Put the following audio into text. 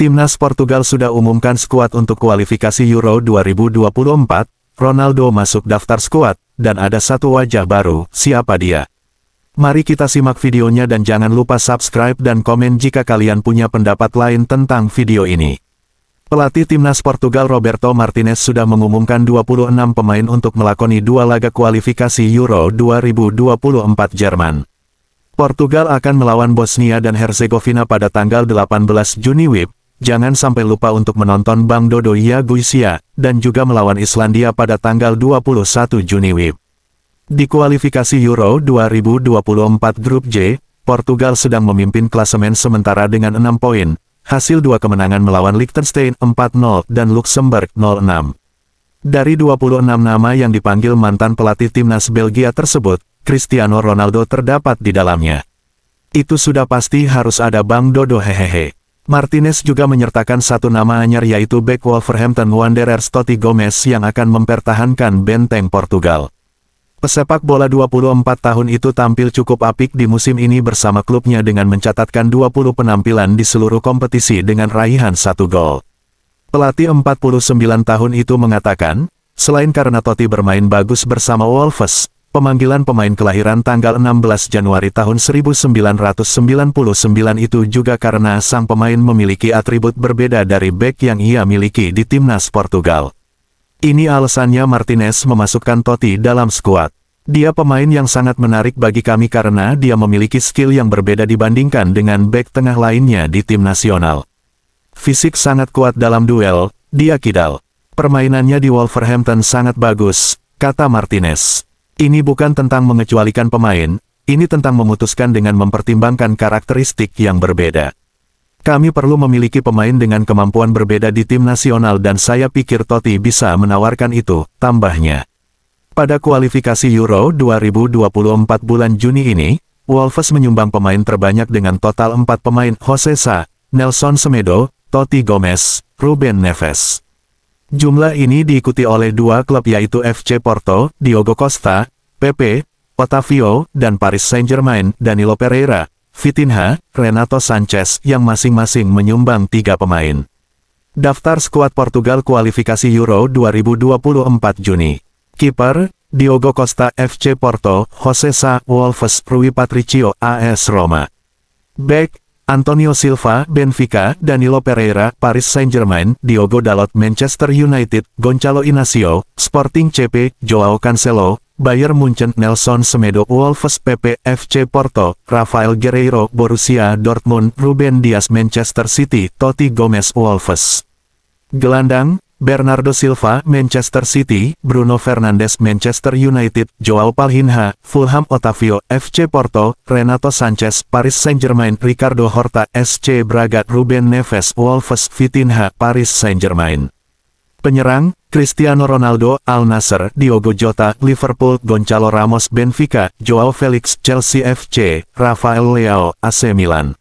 Timnas Portugal sudah umumkan skuad untuk kualifikasi Euro 2024, Ronaldo masuk daftar skuad, dan ada satu wajah baru, siapa dia? Mari kita simak videonya dan jangan lupa subscribe dan komen jika kalian punya pendapat lain tentang video ini. Pelatih timnas Portugal Roberto Martinez sudah mengumumkan 26 pemain untuk melakoni dua laga kualifikasi Euro 2024 Jerman. Portugal akan melawan Bosnia dan Herzegovina pada tanggal 18 Juni WIB, jangan sampai lupa untuk menonton Bang Dodo Ya Guisia, dan juga melawan Islandia pada tanggal 21 Juni WIB. Di kualifikasi Euro 2024 Grup J, Portugal sedang memimpin klasemen sementara dengan 6 poin, hasil dua kemenangan melawan Liechtenstein 4-0 dan Luxembourg 0-6. Dari 26 nama yang dipanggil mantan pelatih timnas Belgia tersebut, Cristiano Ronaldo terdapat di dalamnya. Itu sudah pasti harus ada Bang Dodo hehehe. Martinez juga menyertakan satu nama anyar yaitu Beck Wolverhampton Wanderers Totti Gomez yang akan mempertahankan benteng Portugal. Pesepak bola 24 tahun itu tampil cukup apik di musim ini bersama klubnya dengan mencatatkan 20 penampilan di seluruh kompetisi dengan raihan satu gol. Pelatih 49 tahun itu mengatakan, selain karena Totti bermain bagus bersama Wolves, Pemanggilan pemain kelahiran tanggal 16 Januari tahun 1999 itu juga karena sang pemain memiliki atribut berbeda dari bek yang ia miliki di timnas Portugal. Ini alasannya Martinez memasukkan Totti dalam skuad. Dia pemain yang sangat menarik bagi kami karena dia memiliki skill yang berbeda dibandingkan dengan bek tengah lainnya di tim nasional. Fisik sangat kuat dalam duel, dia kidal. Permainannya di Wolverhampton sangat bagus, kata Martinez. Ini bukan tentang mengecualikan pemain, ini tentang memutuskan dengan mempertimbangkan karakteristik yang berbeda. Kami perlu memiliki pemain dengan kemampuan berbeda di tim nasional dan saya pikir Totti bisa menawarkan itu, tambahnya. Pada kualifikasi Euro 2024 bulan Juni ini, Wolves menyumbang pemain terbanyak dengan total 4 pemain, Jose Sa, Nelson Semedo, Totti Gomez, Ruben Neves. Jumlah ini diikuti oleh dua klub yaitu FC Porto, Diogo Costa, PP, Otavio, dan Paris Saint-Germain, Danilo Pereira, Vitinha, Renato Sanchez yang masing-masing menyumbang tiga pemain. Daftar skuad Portugal kualifikasi Euro 2024 Juni. Kiper, Diogo Costa FC Porto, Jose Sa Wolves Rui Patricio AS Roma. Back, Antonio Silva, Benfica, Danilo Pereira, Paris Saint-Germain, Diogo Dalot, Manchester United, Gonçalo Inacio, Sporting CP, Joao Cancelo, Bayern Munchen, Nelson Semedo, Wolves PP, FC Porto, Rafael Guerreiro, Borussia Dortmund, Ruben Dias, Manchester City, Totti Gomez, Wolves. Gelandang, Bernardo Silva, Manchester City, Bruno Fernandes, Manchester United, Joao Palhinha, Fulham Otavio, FC Porto, Renato Sanchez, Paris Saint-Germain, Ricardo Horta, SC Braga, Ruben Neves, Wolves, Vitinha, Paris Saint-Germain. Penyerang, Cristiano Ronaldo, Al Nasser, Diogo Jota, Liverpool, Gonçalo Ramos, Benfica, Joao Felix, Chelsea FC, Rafael Leao, AC Milan.